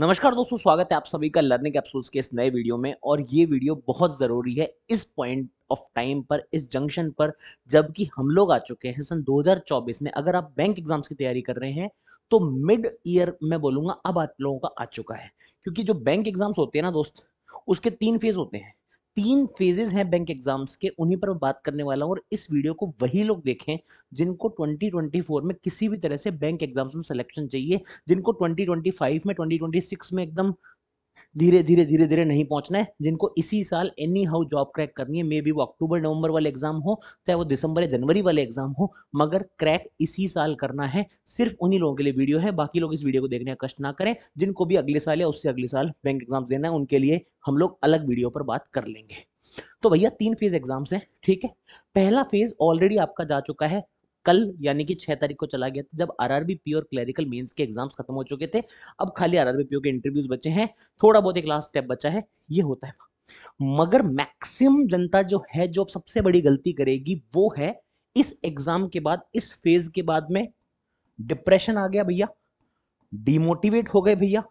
नमस्कार दोस्तों स्वागत है आप सभी का लर्निंग कैप्सूल्स के इस नए वीडियो में और ये वीडियो बहुत ज़रूरी है इस पॉइंट ऑफ टाइम पर इस जंक्शन पर जबकि हम लोग आ चुके हैं सन 2024 में अगर आप बैंक एग्जाम्स की तैयारी कर रहे हैं तो मिड ईयर में बोलूंगा अब आप लोगों का आ चुका है क्योंकि जो बैंक एग्जाम्स होते हैं ना दोस्त उसके तीन फेज होते हैं तीन फेजेस हैं बैंक एग्जाम्स के उन्हीं पर मैं बात करने वाला हूँ और इस वीडियो को वही लोग देखें जिनको 2024 में किसी भी तरह से बैंक एग्जाम्स में सिलेक्शन चाहिए जिनको 2025 में 2026 में एकदम धीरे धीरे धीरे धीरे नहीं पहुंचना है जिनको इसी साल एनी हाउ जॉब क्रैक करनी है मे बी वो अक्टूबर नवंबर वाले एग्जाम हो चाहे वो दिसंबर या जनवरी वाले एग्जाम हो मगर क्रैक इसी साल करना है सिर्फ उन्हीं लोगों के लिए वीडियो है बाकी लोग इस वीडियो को देखने का कष्ट ना करें जिनको भी अगले साल या उससे अगले साल बैंक एग्जाम देना है उनके लिए हम लोग अलग वीडियो पर बात कर लेंगे तो भैया तीन फेज एग्जाम्स हैं ठीक है पहला फेज ऑलरेडी आपका जा चुका है कल यानी कि छह तारीख को चला गया था जब आरआरबी पी और क्लरिकल मेंस के एग्जाम्स खत्म हो चुके थे अब खाली आरआरबी पीओ के इंटरव्यूज बचे हैं थोड़ा बहुत एक लास्ट स्टेप बचा है ये होता है मगर मैक्सिमम जनता जो है जो सबसे बड़ी गलती करेगी वो है इस एग्जाम के बाद इस फेज के बाद में डिप्रेशन आ गया भैया डिमोटिवेट हो गए भैया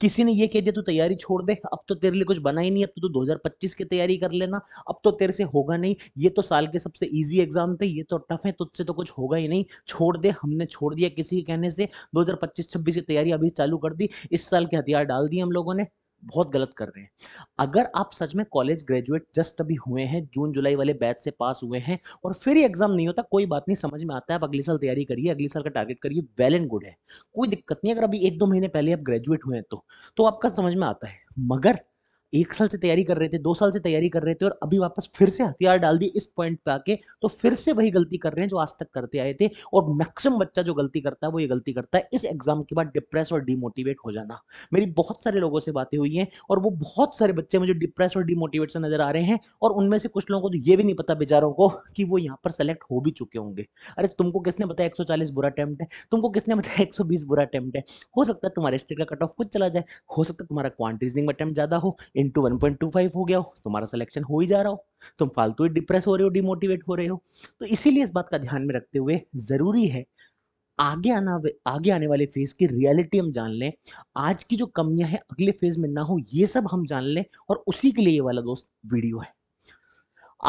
किसी ने ये कह दिया तू तैयारी छोड़ दे अब तो तेरे लिए कुछ बना ही नहीं अब तो तू 2025 की तैयारी कर लेना अब तो तेरे से होगा नहीं ये तो साल के सबसे ईजी एग्जाम थे ये तो टफ है तुझसे तो कुछ होगा ही नहीं छोड़ दे हमने छोड़ दिया किसी के कहने से दो हजार की तैयारी अभी चालू कर दी इस साल के हथियार डाल दिए हम लोगों ने बहुत गलत कर रहे हैं अगर आप सच में कॉलेज ग्रेजुएट जस्ट अभी हुए हैं जून जुलाई वाले बैच से पास हुए हैं और फिर एग्जाम नहीं होता कोई बात नहीं समझ में आता है आप अगले साल तैयारी करिए अगले साल का टारगेट करिए वेल एंड गुड है कोई दिक्कत नहीं अगर अभी एक दो महीने पहले आप ग्रेजुएट हुए हैं तो, तो आपका समझ में आता है मगर एक साल से तैयारी कर रहे थे दो साल से तैयारी कर रहे थे और अभी वापस फिर से हथियार डाल दिए इस पॉइंट पे आके तो फिर से वही गलती कर रहे हैं जो आज तक करते आए थे और मैक्सिमम बच्चा जो गलती करता है वो ये गलती करता है इस एग्जाम के बाद डिप्रेस और डिमोटिवेट हो जाना मेरी बहुत सारे लोगों से बातें हुई हैं और वो बहुत सारे बच्चे मुझे डिप्रेस और डिमोटिवेट से नजर आ रहे हैं और उनमें से कुछ लोगों को तो ये भी नहीं पता बेचारों को कि वो यहाँ पर सेलेक्ट हो भी चुके होंगे अरे तुमको किसने बताया एक बुरा अटैम्प्ट है तुमको किसने बताया एक बुरा अटैम्प्ट है हो सकता है तुम्हारे स्टेट का कट ऑफ कुछ चला जाए हो सकता है तुम्हारा क्वान्टिजनिंग अटैम्प्ट ज़्यादा हो into one point two five हो गया हो तुम्हारा सिलेक्शन हो ही जा रहा हो तुम फालतू ही डिप्रेस हो रहे हो डिमोटिवेट हो रहे हो तो इसीलिए इस बात का ध्यान में रखते हुए ज़रूरी है आगे आना आगे आने वाले फेज की रियलिटी हम जान लें आज की जो कमियां हैं अगले फेज में ना हो ये सब हम जान लें और उसी के लिए ये वाला दोस्त वीडियो है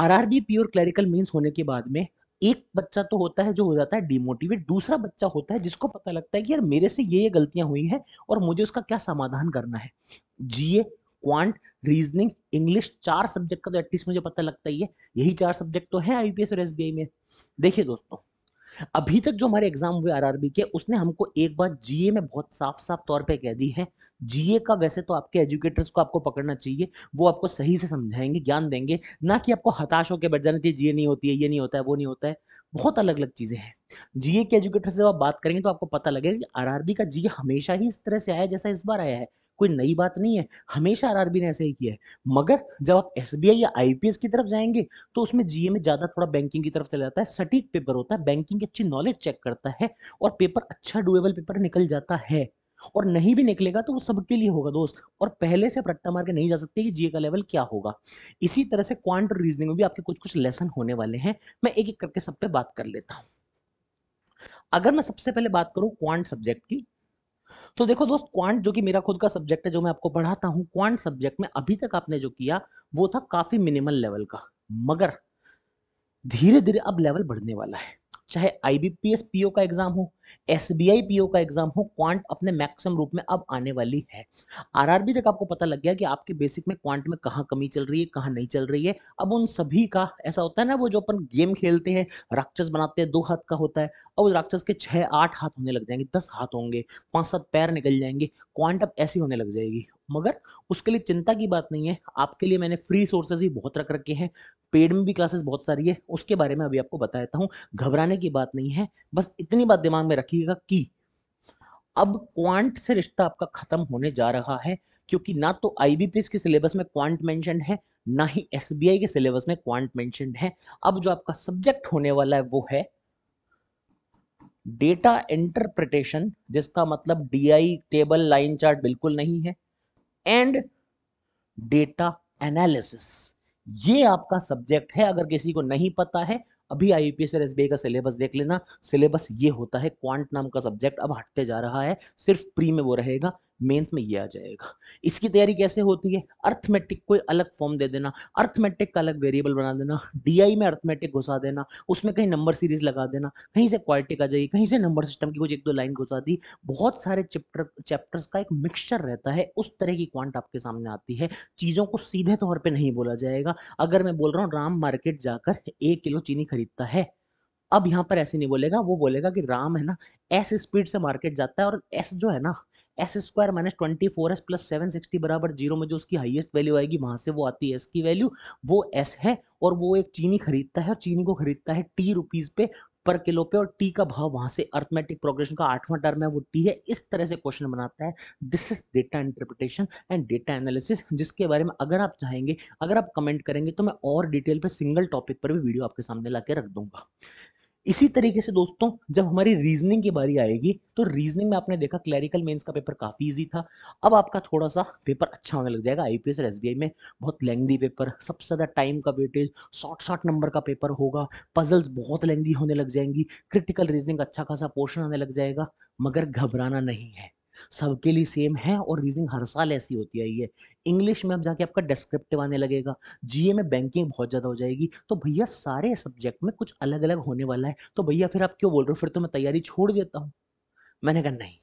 आरआरबी प्योर क्लरिकल मीन्स होने के बाद में एक बच्चा तो होता है जो हो जाता है डिमोटिवेट दूसरा बच्चा होता है जिसको पता लगता है कि यार मेरे से ये ये गलतियां हुई हैं और मुझे उसका क्या समाधान करना है जिए क्वांट रीजनिंग इंग्लिश चार सब्जेक्ट का तो एटलीस्ट मुझे पता लगता ही है यही चार सब्जेक्ट तो है आईपीएस और एसबीआई में देखिए दोस्तों अभी तक जो हमारे एग्जाम हुए आरआरबी के उसने हमको एक बार जीए में बहुत साफ साफ तौर पे कह दी है जीए का वैसे तो आपके एजुकेटर्स को आपको पकड़ना चाहिए वो आपको सही से समझाएंगे ज्ञान देंगे ना कि आपको हताश होकर बैठ जाना चाहिए जीए नहीं होती है ये नहीं होता है वो नहीं होता है बहुत अलग अलग चीज़ें हैं जीए के एजुकेटर से आप बात करेंगे तो आपको पता लगेगा कि आरआरबी का जीए हमेशा ही इस तरह से आया जैसा इस बार आया है कोई नई बात नहीं है हमेशा आर ने ऐसा ही किया है मगर जब आप एस या आई की तरफ जाएंगे तो उसमें जीए में ज्यादा थोड़ा बैंकिंग की तरफ चला जाता है सटीक पेपर होता है बैंकिंग की अच्छी नॉलेज चेक करता है और पेपर अच्छा डुएबल पेपर निकल जाता है और नहीं भी निकलेगा तो वो सबके लिए होगा दोस्त और पहले से रट्टा मार के नहीं जा सकते कि जीए का लेवल क्या होगा इसी तरह से क्वांट रीजनिंग में भी आपके कुछ कुछ लेसन होने वाले हैं मैं एक एक करके सब पे बात कर लेता हूं अगर मैं सबसे पहले बात करूं क्वांट सब्जेक्ट की तो देखो दोस्त क्वांट जो कि मेरा खुद का सब्जेक्ट है जो मैं आपको पढ़ाता हूँ क्वांट सब्जेक्ट में अभी तक आपने जो किया वो था काफी मिनिमल लेवल का मगर धीरे धीरे अब लेवल बढ़ने वाला है चाहे आईबीपीएस पीओ का एग्जाम हो S B I P O का एग्जाम हो क्वांट अपने मैक्सिमम रूप में अब आने वाली है आर आर बी तक आपको पता लग गया कि आपके बेसिक में क्वांट में कहाँ कमी चल रही है कहाँ नहीं चल रही है अब उन सभी का ऐसा होता है ना वो जो अपन गेम खेलते हैं राक्षस बनाते हैं दो हाथ का होता है अब उस राक्षस के छः आठ हाथ होने लग जाएंगे दस हाथ होंगे पाँच सात पैर निकल जाएंगे क्वांट अब ऐसी होने लग जाएगी मगर उसके लिए चिंता की बात नहीं है आपके लिए मैंने फ्री सोर्सेज ही बहुत रख रखे हैं पेड में भी क्लासेस बहुत सारी है उसके बारे में अभी आपको बता देता हूँ घबराने की बात नहीं है बस इतनी बात दिमाग में में रखिएगा की अब क्वांट से रिश्ता आपका खत्म होने जा रहा है क्योंकि ना तो आईबीपीएस के सिलेबस में क्वांट मेंशन है ना ही एसबीआई के सिलेबस में क्वांट मेंशन है अब जो आपका सब्जेक्ट होने वाला है वो है डेटा इंटरप्रिटेशन जिसका मतलब डीआई टेबल लाइन चार्ट बिल्कुल नहीं है एंड डेटा एनालिसिस ये आपका सब्जेक्ट है अगर किसी को नहीं पता है अभी आई पी और एस का सिलेबस देख लेना सिलेबस ये होता है क्वांट नाम का सब्जेक्ट अब हटते जा रहा है सिर्फ प्री में वो रहेगा मेंस में ये आ जाएगा इसकी तैयारी कैसे होती है अर्थमेटिक कोई अलग फॉर्म दे देना अर्थमेटिक का अलग वेरिएबल बना देना डीआई में अर्थमेटिक घुसा देना उसमें कहीं नंबर सीरीज लगा देना कहीं से क्वालिटी आ जाएगी कहीं से नंबर सिस्टम की कुछ एक दो लाइन घुसा दी बहुत सारे चैप्टर चैप्टर्स का एक मिक्सचर रहता है उस तरह की क्वांट आपके सामने आती है चीज़ों को सीधे तौर पर नहीं बोला जाएगा अगर मैं बोल रहा हूँ राम मार्केट जाकर एक किलो चीनी खरीदता है अब यहाँ पर ऐसे नहीं बोलेगा वो बोलेगा कि राम है ना एस स्पीड से मार्केट जाता है और एस जो है ना S square minus twenty four S plus seven sixty बराबर जीरो में जो उसकी हाईएस्ट वैल्यू आएगी वहां से वो आती है एस की वैल्यू वो एस है और वो एक चीनी खरीदता है और चीनी को खरीदता है टी रुपीज पे पर किलो पे और टी का भाव वहां से अर्थमेटिक प्रोग्रेशन का आठवां टर्म है वो टी है इस तरह से क्वेश्चन बनाता है this is data interpretation and data analysis जिसके बारे में अगर आप चाहेंगे अगर आप कमेंट करेंगे तो मैं और डिटेल पे सिंगल टॉपिक पर भी वीडियो आपके सामने ला रख दूंगा इसी तरीके से दोस्तों जब हमारी रीजनिंग की बारी आएगी तो रीजनिंग में आपने देखा क्लैरिकल मेंस का पेपर काफ़ी इजी था अब आपका थोड़ा सा पेपर अच्छा होने लग जाएगा आईपीएस और एसबीआई में बहुत लेंदी पेपर सबसे ज़्यादा टाइम का वेटेज शॉर्ट शॉर्ट नंबर का पेपर होगा पजल्स बहुत लेंदी होने लग जाएंगी क्रिटिकल रीजनिंग अच्छा खासा पोर्शन आने लग जाएगा मगर घबराना नहीं है सबके लिए सेम है और रीजनिंग हर साल ऐसी होती आई है इंग्लिश में अब जाके आपका डिस्क्रिप्टिव आने लगेगा जीए में बैंकिंग बहुत ज़्यादा हो जाएगी तो भैया सारे सब्जेक्ट में कुछ अलग अलग होने वाला है तो भैया फिर आप क्यों बोल रहे हो फिर तो मैं तैयारी छोड़ देता हूँ मैंने कहा नहीं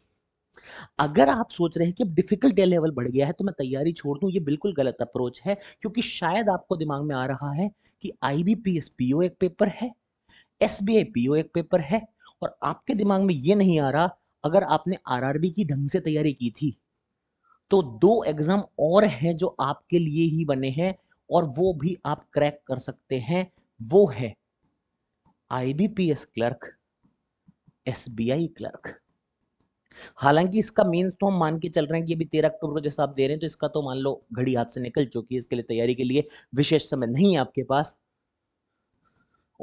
अगर आप सोच रहे हैं कि अब डिफिकल्ट लेवल बढ़ गया है तो मैं तैयारी छोड़ दूं ये बिल्कुल गलत अप्रोच है क्योंकि शायद आपको दिमाग में आ रहा है कि आईबीपीएस पीओ एक पेपर है एसबीआई पीओ एक पेपर है और आपके दिमाग में ये नहीं आ रहा अगर आपने आरआरबी की ढंग से तैयारी की थी तो दो एग्जाम और हैं जो आपके लिए ही बने हैं और वो भी आप क्रैक कर सकते हैं वो है आईबीपीएस क्लर्क एसबीआई क्लर्क हालांकि इसका मीन्स तो हम मान के चल रहे हैं कि अभी तेरह अक्टूबर को जैसा आप दे रहे हैं तो इसका तो मान लो घड़ी हाथ से निकल चुकी है इसके लिए तैयारी के लिए विशेष समय नहीं है आपके पास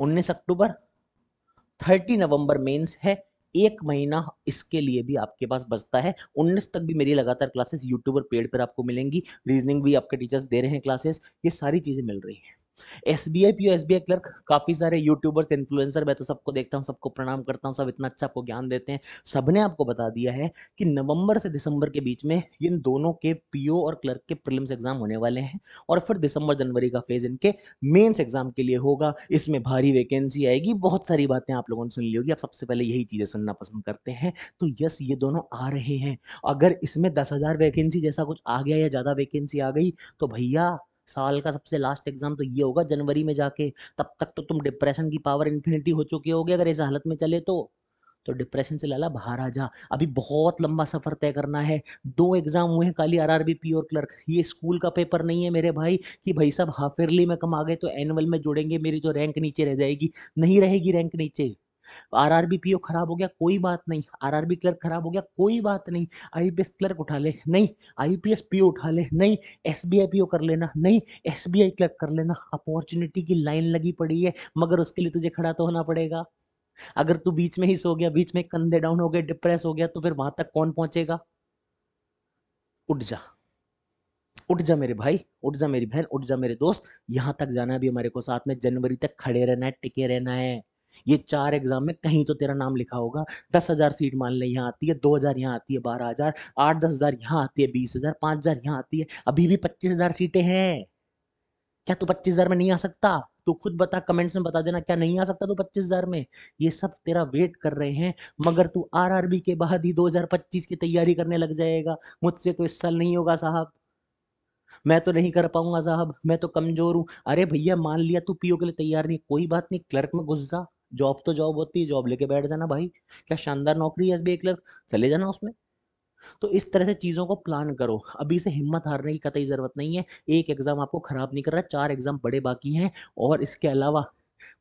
उन्नीस अक्टूबर थर्टी नवंबर मेंस है एक महीना इसके लिए भी आपके पास बचता है उन्नीस तक भी मेरी लगातार क्लासेस यूट्यूब और पेड पर आपको मिलेंगी रीजनिंग भी आपके टीचर्स दे रहे हैं क्लासेस ये सारी चीज़ें मिल रही हैं S B I P S B I clerk काफ़ी सारे यूट्यूबर्स इन्फ्लुएंसर मैं तो सबको देखता हूँ सबको प्रणाम करता हूँ सब इतना अच्छा आपको ज्ञान देते हैं सब ने आपको बता दिया है कि नवंबर से दिसंबर के बीच में इन दोनों के पीओ और क्लर्क के प्रिलिम्स एग्जाम होने वाले हैं और फिर दिसंबर जनवरी का फेज इनके मेन्स एग्जाम के लिए होगा इसमें भारी वैकेंसी आएगी बहुत सारी बातें आप लोगों ने सुन ली होगी आप सबसे पहले यही चीज़ें सुनना पसंद करते हैं तो यस ये दोनों आ रहे हैं अगर इसमें दस हज़ार वैकेंसी जैसा कुछ आ गया या ज़्यादा वैकेंसी आ गई तो भैया साल का सबसे लास्ट एग्जाम तो ये होगा जनवरी में जाके तब तक तो तुम डिप्रेशन की पावर इन्फिनिटी हो चुकी होगी अगर इस हालत में चले तो तो डिप्रेशन से लाला बाहर आ जा अभी बहुत लंबा सफ़र तय करना है दो एग्ज़ाम हुए हैं काली आरआरबी पी और क्लर्क ये स्कूल का पेपर नहीं है मेरे भाई कि भाई साहब हाफ ईयरली में कम आ गए तो एनुअल में जुड़ेंगे मेरी तो रैंक नीचे रह जाएगी नहीं रहेगी रैंक नीचे आरआरबी पीओ खराब हो गया कोई बात नहीं आरआरबी क्लर्क खराब हो गया कोई बात नहीं आईपीएस क्लर्क उठा ले नहीं आईपीएस पीओ उठा ले नहीं एसबीआई पीओ कर लेना नहीं एसबीआई क्लर्क कर लेना अपॉर्चुनिटी की लाइन लगी पड़ी है मगर उसके लिए तुझे खड़ा तो होना पड़ेगा अगर तू बीच में ही सो गया बीच में कंधे डाउन हो गए डिप्रेस हो गया तो फिर वहां तक कौन पहुंचेगा उठ जा उठ जा मेरे भाई उठ जा मेरी बहन उठ जा मेरे दोस्त यहां तक जाना है अभी हमारे को साथ में जनवरी तक खड़े रहना है टिके रहना है ये चार एग्जाम में कहीं तो तेरा नाम लिखा होगा दस हज़ार सीट मान ले यहाँ आती है दो हज़ार यहाँ आती है बारह हज़ार आठ दस हज़ार यहाँ आती है बीस हज़ार पांच हज़ार यहाँ आती है अभी भी पच्चीस हज़ार सीटें हैं क्या तू पच्चीस हज़ार में नहीं आ सकता तू खुद बता कमेंट्स में बता देना क्या नहीं आ सकता तू पच्चीस हज़ार में ये सब तेरा वेट कर रहे हैं मगर तू बी के बाद ही पच्चीस की तैयारी करने लग जाएगा मुझसे तो इस साल नहीं होगा साहब मैं तो नहीं कर पाऊंगा साहब मैं तो कमज़ोर हूँ अरे भैया मान लिया तू पीओ के लिए तैयार नहीं कोई बात नहीं क्लर्क में घुस जा जॉब तो जॉब होती है जॉब लेके बैठ जाना भाई क्या शानदार नौकरी है एस बी क्लर्क चले जाना उसमें तो इस तरह से चीज़ों को प्लान करो अभी से हिम्मत हारने की कतई ज़रूरत नहीं है एक एग्ज़ाम आपको ख़राब नहीं कर रहा चार एग्ज़ाम बड़े बाकी हैं और इसके अलावा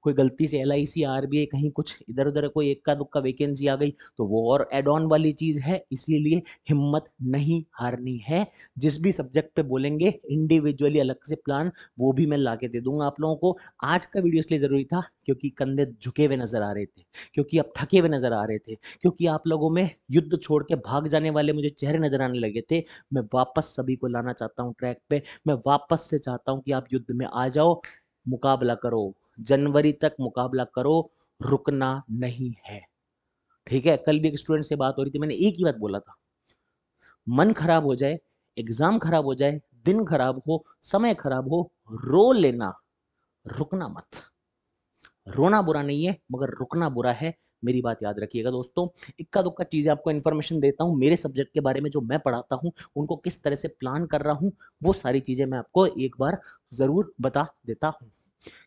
कोई गलती से L I C R B I कहीं कुछ इधर उधर कोई इक्का दुक्का वैकेंसी आ गई तो वो और एड ऑन वाली चीज़ है इसीलिए हिम्मत नहीं हारनी है जिस भी सब्जेक्ट पे बोलेंगे इंडिविजुअली अलग से प्लान वो भी मैं ला के दे दूंगा आप लोगों को आज का वीडियो इसलिए ज़रूरी था क्योंकि कंधे झुके हुए नज़र आ रहे थे क्योंकि आप थके हुए नज़र आ रहे थे क्योंकि आप लोगों में युद्ध छोड़ के भाग जाने वाले मुझे चेहरे नज़र आने लगे थे मैं वापस सभी को लाना चाहता हूँ ट्रैक पे मैं वापस से चाहता हूँ कि आप युद्ध में आ जाओ मुकाबला करो जनवरी तक मुकाबला करो रुकना नहीं है ठीक है कल भी एक स्टूडेंट से बात हो रही थी मैंने एक ही बात बोला था मन खराब हो जाए एग्जाम खराब हो जाए दिन खराब हो समय खराब हो रो लेना रुकना मत रोना बुरा नहीं है मगर रुकना बुरा है मेरी बात याद रखिएगा दोस्तों इक्का दुक्का चीज़ें आपको इन्फॉर्मेशन देता हूँ मेरे सब्जेक्ट के बारे में जो मैं पढ़ाता हूँ उनको किस तरह से प्लान कर रहा हूँ वो सारी चीज़ें मैं आपको एक बार ज़रूर बता देता हूँ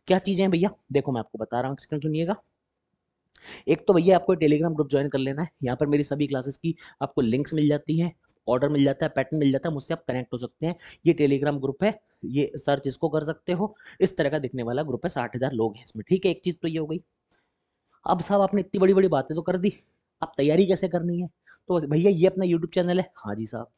क्या चीज़ें हैं भैया देखो मैं आपको बता रहा हूँ सुनिएगा एक तो भैया आपको टेलीग्राम ग्रुप ज्वाइन कर लेना है यहाँ पर मेरी सभी क्लासेस की आपको लिंक्स मिल जाती हैं ऑर्डर मिल जाता है पैटर्न मिल जाता है मुझसे आप कनेक्ट हो सकते हैं ये टेलीग्राम ग्रुप है ये सर्च इसको कर सकते हो इस तरह का दिखने वाला ग्रुप है साठ हज़ार लोग हैं इसमें ठीक है एक चीज़ तो ये हो गई अब साहब आपने इतनी बड़ी बड़ी बातें तो कर दी आप तैयारी कैसे करनी है तो भैया ये अपना यूट्यूब चैनल है हाँ जी साहब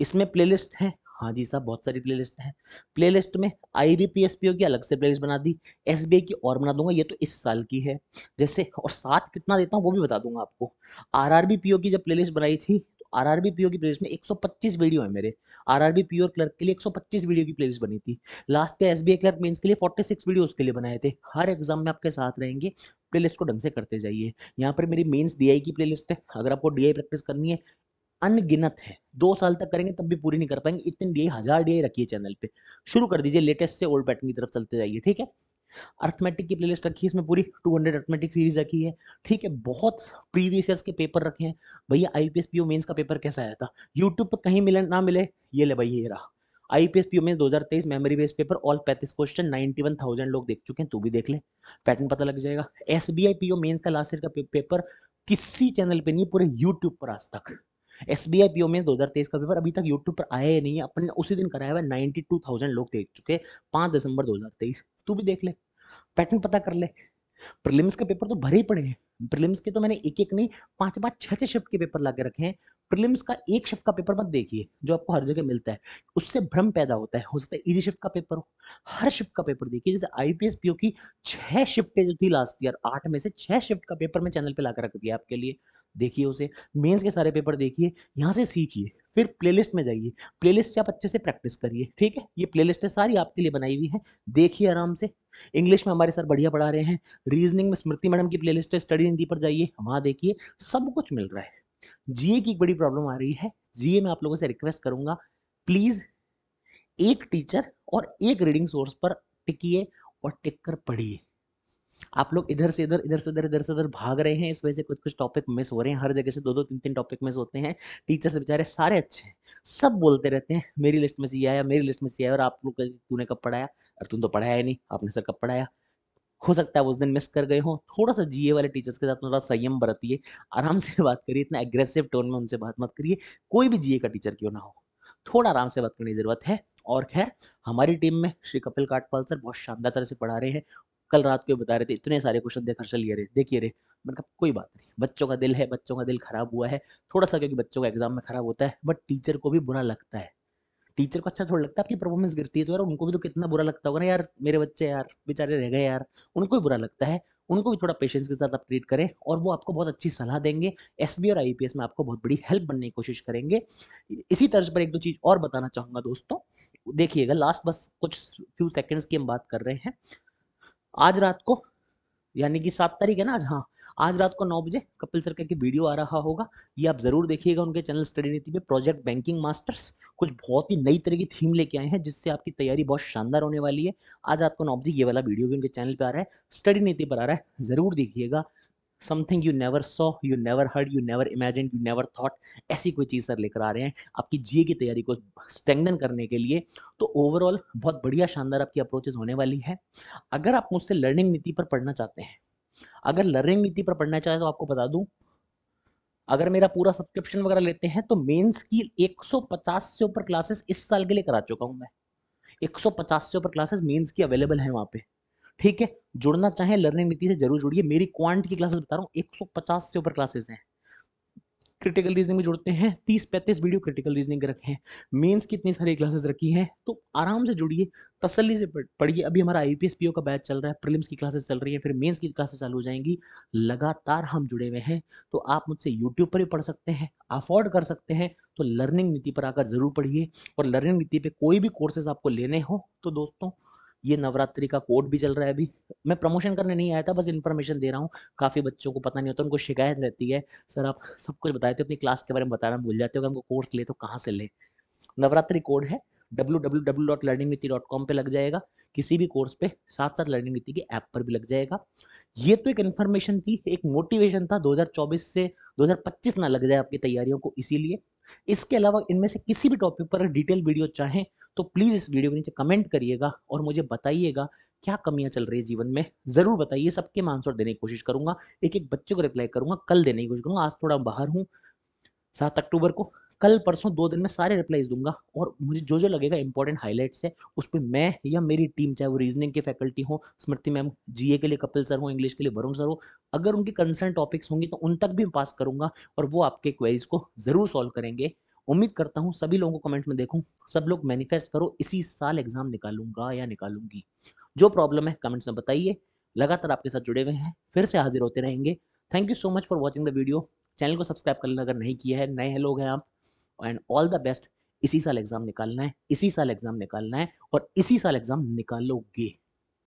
इसमें प्लेलिस्ट है हाँ जी साहब बहुत सारी प्लेलिस्ट हैं प्लेलिस्ट में I B P S P की अलग से प्लेलिस्ट बना दी एस बी आई की और बना दूंगा ये तो इस साल की है जैसे और साथ कितना देता हूँ वो भी बता दूंगा आपको R R B P O की जब प्लेलिस्ट बनाई थी तो R R B P O की प्लेलिस्ट में पच्चीस वीडियो है मेरे R R B P O clerk के लिए एक सौ पच्चीस वीडियो की प्लेलिस्ट बनी थी लास्ट के S B I clerk mains के लिए फोर्टी सिक्स वीडियो उसके लिए बनाए थे हर एग्जाम में आपके साथ रहेंगे प्लेलिस्ट को ढंग से करते जाइए यहाँ पर मेरी मेंस डीआई की प्लेलिस्ट है अगर आपको डीआई प्रैक्टिस करनी है अनगिनत है दो साल तक करेंगे तब भी पूरी नहीं कर पाएंगे इतनी डी हजार डी रखिए चैनल पे शुरू कर दीजिए लेटेस्ट से ओल्ड पैटर्न की तरफ चलते जाइए ठीक है अर्थमेटिक की प्लेलिस्ट रखी है इसमें पूरी 200 अर्थमेटिक सीरीज रखी है ठीक है बहुत प्रीवियस ईयर के पेपर रखे हैं भैया आईपीएस पीओ एस मेन्स का पेपर कैसा आया था यूट्यूब पर कहीं मिले ना मिले ये ले भैया ये रहा IPS PO S P mains दो हज़ार तेईस मेमोरी बेस्ड पेपर ऑल पैंतीस क्वेश्चन नाइन्टी वन थाउजेंड लोग देख चुके हैं तू भी देख ले पैटर्न पता लग जाएगा S B I PO mains का लास्ट ईयर का पेपर किसी चैनल पे नहीं पूरे यूट्यूब पर आज तक एस बी आई पीओ में दो हज़ार तेईस का पेपर अभी तक यूट्यूब पर आया ही नहीं है अपने उसी दिन कराया हुआ नाइनटी टू थाउजेंड लोग देख चुके पांच दिसंबर दो हज़ार तेईस तू भी देख ले पैटर्न पता कर ले प्रीलिम्स के पेपर तो भरे ही पड़े हैं प्रीलिम्स के तो मैंने एक एक नहीं पांच पांच छह छह शिफ्ट के पेपर लगे रखे हैं प्रीलिम्स का एक शिफ्ट का पेपर मत देखिए जो आपको हर जगह मिलता है उससे भ्रम पैदा होता है हो सकता है इजी शिफ्ट का पेपर हो हर शिफ्ट का पेपर देखिए जैसे आईपीएस पीओ की छह शिफ्टें जो थी लास्ट ईयर आठ में से छह शिफ्ट का पेपर मैं चैनल पे लाकर रख दिया आपके लिए देखिए उसे मेंस के सारे पेपर देखिए यहाँ से सीखिए फिर प्लेलिस्ट में जाइए प्लेलिस्ट से आप अच्छे से प्रैक्टिस करिए ठीक है ये प्लेलिस्ट सारी आपके लिए बनाई हुई है देखिए आराम से इंग्लिश में हमारे सर बढ़िया पढ़ा रहे हैं रीजनिंग में स्मृति मैडम की प्लेलिस्ट है स्टडी हिंदी पर जाइए वहाँ देखिए सब कुछ मिल रहा है जीए की एक बड़ी प्रॉब्लम आ रही है जीए में आप लोगों से रिक्वेस्ट करूंगा प्लीज़ एक टीचर और एक रीडिंग सोर्स पर टिकिए और टिक कर पढ़िए आप लोग इधर से इधर इधर से उधर इधर से उधर भाग रहे हैं इस वजह से कुछ कुछ टॉपिक मिस हो रहे हैं हर जगह से दो दो तीन तीन टॉपिक मिस होते हैं टीचर्स बेचारे सारे अच्छे हैं सब बोलते रहते हैं मेरी लिस्ट में से ये आया मेरी लिस्ट में से आया और आप लोग तूने कब पढ़ाया और तुम तो पढ़ाया ही नहीं आपने सर कब पढ़ाया हो सकता है उस दिन मिस कर गए हो थोड़ा सा जीए वाले टीचर्स के साथ थोड़ा संयम बरतिए आराम से बात करिए इतना एग्रेसिव टोन में उनसे बात मत करिए कोई भी जीए का टीचर क्यों ना हो थोड़ा आराम से बात करने की जरूरत है और खैर हमारी टीम में श्री कपिल काटपाल सर बहुत शानदार तरह से पढ़ा रहे हैं कल रात को बता रहे थे इतने सारे क्वेश्चन देखकर चलिए रे देखिए रे मैंने कहा कोई बात नहीं बच्चों का दिल है बच्चों का दिल खराब हुआ है थोड़ा सा क्योंकि बच्चों का एग्जाम में खराब होता है बट टीचर को भी बुरा लगता है टीचर को अच्छा थोड़ा लगता है आपकी परफॉर्मेंस गिरती है तो यार उनको भी तो कितना बुरा लगता होगा ना यार मेरे बच्चे यार बेचारे रह गए यार उनको भी बुरा लगता है उनको भी थोड़ा पेशेंस के साथ आप ट्रीट करें और वो आपको बहुत अच्छी सलाह देंगे एस और आई में आपको बहुत बड़ी हेल्प बनने की कोशिश करेंगे इसी तर्ज पर एक दो चीज़ और बताना चाहूँगा दोस्तों देखिएगा लास्ट बस कुछ फ्यू सेकेंड्स की हम बात कर रहे हैं आज रात को यानी कि सात तारीख है ना आज हाँ आज रात को नौ बजे कपिल सरकार की वीडियो आ रहा होगा ये आप जरूर देखिएगा उनके चैनल स्टडी नीति पे प्रोजेक्ट बैंकिंग मास्टर्स कुछ बहुत ही नई तरह की थीम लेके आए हैं जिससे आपकी तैयारी बहुत शानदार होने वाली है आज रात को नौ बजे ये वाला वीडियो भी उनके चैनल पर आ रहा है स्टडी नीति पर आ रहा है जरूर देखिएगा something you never saw you never heard you never imagine you never thought ऐसी कोई चीज़ सर लेकर आ रहे हैं आपकी जीए की तैयारी को स्ट्रेंगन करने के लिए तो ओवरऑल बहुत बढ़िया शानदार आपकी अप्रोचेज होने वाली है अगर आप मुझसे लर्निंग नीति पर पढ़ना चाहते हैं अगर लर्निंग नीति पर पढ़ना चाहें तो आपको बता दूँ अगर मेरा पूरा सब्सक्रिप्शन वगैरह लेते हैं तो मेंस की 150 से ऊपर क्लासेस इस साल के लिए करा चुका हूं मैं 150 से ऊपर क्लासेस मेंस की अवेलेबल है वहां पे ठीक है जुड़ना चाहे लर्निंग नीति से जरूर जुड़िए मेरी क्वांट की क्लासेस बता रहा हूँ 150 से ऊपर क्लासेस हैं क्रिटिकल रीजनिंग में जुड़ते हैं तीस पैंतीस वीडियो क्रिटिकल रीजनिंग के रखे हैं मेंस की इतनी सारी क्लासेस रखी हैं तो आराम से जुड़िए तसल्ली से पढ़िए अभी हमारा आईपीएस पीओ का बैच चल रहा है प्रिलिम्स की क्लासेस चल रही है फिर मेंस की क्लासेस चालू हो जाएंगी लगातार हम जुड़े हुए हैं तो आप मुझसे यूट्यूब पर ही पढ़ सकते हैं अफोर्ड कर सकते हैं तो लर्निंग नीति पर आकर ज़रूर पढ़िए और लर्निंग नीति पर कोई भी कोर्सेज आपको लेने हो तो दोस्तों ये नवरात्रि का कोड भी चल रहा है अभी मैं प्रमोशन करने नहीं आया था बस इन्फॉर्मेशन दे रहा हूँ काफ़ी बच्चों को पता नहीं होता उनको शिकायत रहती है सर आप सब कुछ बताए थे अपनी क्लास के बारे में बताना भूल जाते हो कि हमको कोर्स ले तो कहाँ से ले नवरात्रि कोड है W W W dot learning Niti dot com पर लग जाएगा किसी भी कोर्स पे साथ साथ लर्निंग नीति के ऐप पर भी लग जाएगा ये तो एक इन्फॉर्मेशन थी एक मोटिवेशन था 2024 से 2025 ना लग जाए आपकी तैयारियों को इसीलिए इसके अलावा इनमें से किसी भी टॉपिक पर डिटेल वीडियो चाहें तो प्लीज़ इस वीडियो के नीचे कमेंट करिएगा और मुझे बताइएगा क्या कमियां चल रही है जीवन में ज़रूर बताइए सबके मैं आंसर देने की कोशिश करूंगा एक एक बच्चे को रिप्लाई करूंगा कल देने की कोशिश करूंगा आज थोड़ा बाहर हूँ सात अक्टूबर को कल परसों दो दिन में सारे रिप्लाईज दूंगा और मुझे जो जो लगेगा इंपॉर्टेंट हाईलाइट्स है उस पर मैं या मेरी टीम चाहे वो रीजनिंग के फैकल्टी हो स्मृति मैम जीए के लिए कपिल सर हो इंग्लिश के लिए वरुण सर हो अगर उनके कंसर्न टॉपिक्स होंगे तो उन तक भी पास करूंगा और वो आपके क्वेरीज को ज़रूर सॉल्व करेंगे उम्मीद करता हूँ सभी लोगों को कमेंट में देखूँ सब लोग मैनिफेस्ट करो इसी साल एग्जाम निकालूंगा या निकालूंगी जो प्रॉब्लम है कमेंट्स में बताइए लगातार आपके साथ जुड़े हुए हैं फिर से हाजिर होते रहेंगे thank you so much for watching the video channel को सब्सक्राइब करना अगर नहीं किया है नए लोग हैं आप एंड ऑल द बेस्ट इसी साल एग्जाम निकालना है इसी साल एग्जाम निकालना है और इसी साल एग्जाम निकालोगे